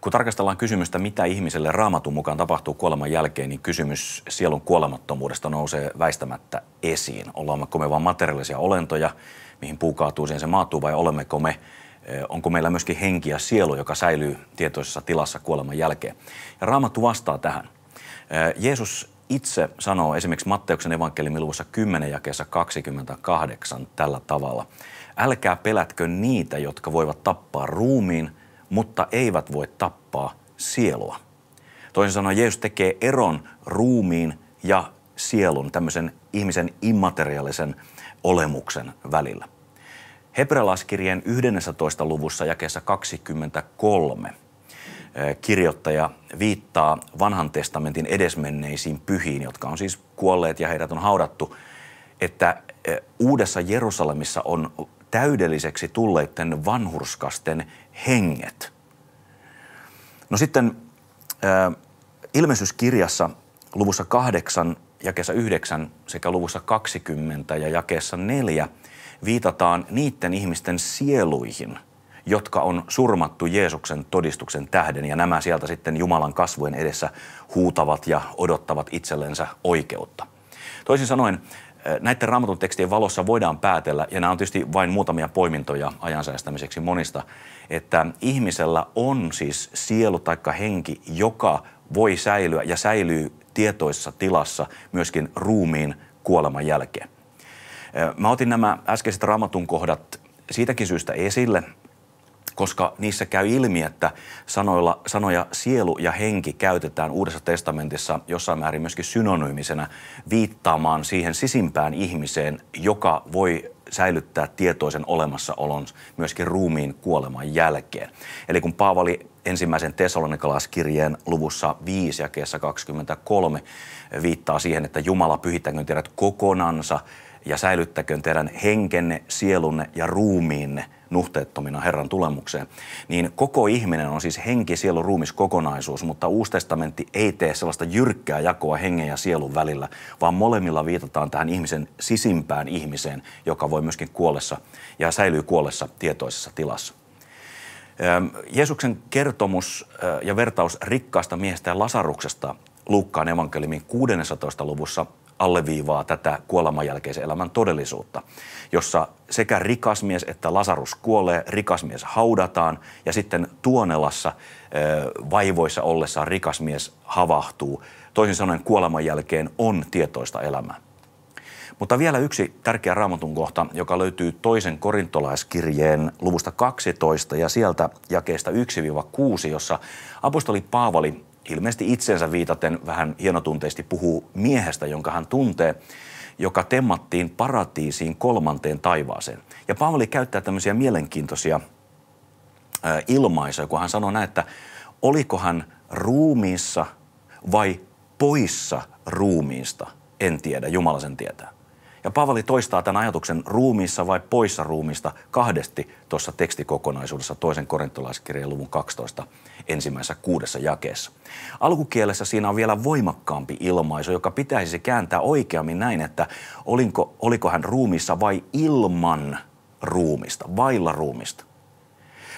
Kun tarkastellaan kysymystä, mitä ihmiselle raamatun mukaan tapahtuu kuoleman jälkeen, niin kysymys sielun kuolemattomuudesta nousee väistämättä esiin. Ollaanko me vain materiaalisia olentoja, mihin puu kaatuu, siihen se maatuu, vai olemmeko me e, onko meillä myöskin henki ja sielu, joka säilyy tietoisessa tilassa kuoleman jälkeen. Ja Raamattu vastaa tähän. E, Jeesus itse sanoo esimerkiksi Matteuksen evankeliumin luvussa 10 jakeessa 28 tällä tavalla. Älkää pelätkö niitä, jotka voivat tappaa ruumiin, mutta eivät voi tappaa sielua. Toisin sanoen Jeesus tekee eron ruumiin ja sielun, tämmöisen ihmisen immateriaalisen olemuksen välillä. Hebrealaiskirjeen 11. luvussa jakeessa 23 eh, kirjoittaja viittaa vanhan testamentin edesmenneisiin pyhiin, jotka on siis kuolleet ja heidät on haudattu, että eh, Uudessa Jerusalemissa on täydelliseksi tulleiden vanhurskasten henget. No sitten äh, ilmestyskirjassa luvussa 8, jakeessa 9 sekä luvussa 20 ja jakeessa 4 viitataan niiden ihmisten sieluihin, jotka on surmattu Jeesuksen todistuksen tähden ja nämä sieltä sitten Jumalan kasvojen edessä huutavat ja odottavat itsellensä oikeutta. Toisin sanoen, näiden raamatun tekstien valossa voidaan päätellä, ja nämä on tietysti vain muutamia poimintoja ajansäästämiseksi monista, että ihmisellä on siis sielu tai henki, joka voi säilyä ja säilyy tietoisessa tilassa myöskin ruumiin kuoleman jälkeen. Mä otin nämä äskeiset raamatun kohdat siitäkin syystä esille, koska niissä käy ilmi, että sanoilla, sanoja sielu ja henki käytetään Uudessa testamentissa jossain määrin myöskin synonyymisenä viittaamaan siihen sisimpään ihmiseen, joka voi säilyttää tietoisen olemassaolon myöskin ruumiin kuoleman jälkeen. Eli kun Paavali ensimmäisen tesalonikalaiskirjeen luvussa 5 ja 23 viittaa siihen, että Jumala pyhittäköön teidät kokonansa – ja säilyttäköön teidän henkenne, sielunne ja ruumiinne nuhteettomina Herran tulemukseen. Niin koko ihminen on siis henki, sielu, ruumis kokonaisuus, mutta Uusi testamentti ei tee sellaista jyrkkää jakoa hengen ja sielun välillä, vaan molemmilla viitataan tähän ihmisen sisimpään ihmiseen, joka voi myöskin kuollessa ja säilyy kuollessa tietoisessa tilassa. Jeesuksen kertomus ja vertaus rikkaasta miehestä ja Lasaruksesta Luukkaan evankeliumin 16. luvussa alleviivaa tätä kuolemanjälkeisen elämän todellisuutta, jossa sekä rikas mies että Lasarus kuolee, rikas mies haudataan ja sitten Tuonelassa vaivoissa ollessaan rikas mies havahtuu. Toisin sanoen kuoleman jälkeen on tietoista elämää. Mutta vielä yksi tärkeä raamatun kohta, joka löytyy toisen korintolaiskirjeen luvusta 12 ja sieltä jakeesta 1-6, jossa apostoli Paavali ilmeisesti itsensä viitaten vähän hienotunteisesti puhuu miehestä, jonka hän tuntee, joka temmattiin paratiisiin kolmanteen taivaaseen. Ja Paavali käyttää tämmöisiä mielenkiintoisia ilmaisuja, kun hän sanoo näin, että oliko hän ruumiissa vai poissa ruumiista, en tiedä, Jumala sen tietää. Ja Paavali toistaa tämän ajatuksen ruumiissa vai poissa ruumista kahdesti tuossa tekstikokonaisuudessa toisen korintolaiskirjan luvun 12 ensimmäisessä kuudessa jakeessa. Alkukielessä siinä on vielä voimakkaampi ilmaisu, joka pitäisi kääntää oikeammin näin, että olinko, oliko hän ruumissa vai ilman ruumista, vailla ruumista.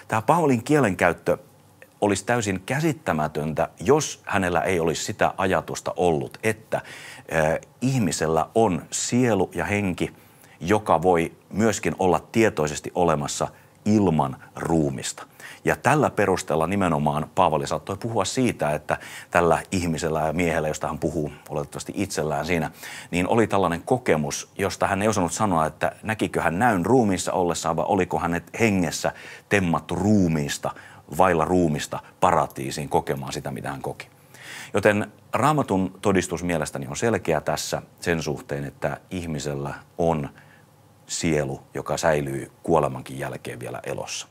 Tämä Paulin kielenkäyttö olisi täysin käsittämätöntä, jos hänellä ei olisi sitä ajatusta ollut, että ihmisellä on sielu ja henki, joka voi myöskin olla tietoisesti olemassa ilman ruumista. Ja tällä perusteella nimenomaan Paavali saattoi puhua siitä, että tällä ihmisellä ja miehellä, josta hän puhuu oletettavasti itsellään siinä, niin oli tällainen kokemus, josta hän ei osannut sanoa, että näkikö hän näyn ruumiissa ollessaan vai oliko hänet hengessä temmattu ruumiista vailla ruumista paratiisiin kokemaan sitä, mitä hän koki. Joten raamatun todistus mielestäni on selkeä tässä sen suhteen, että ihmisellä on sielu, joka säilyy kuolemankin jälkeen vielä elossa.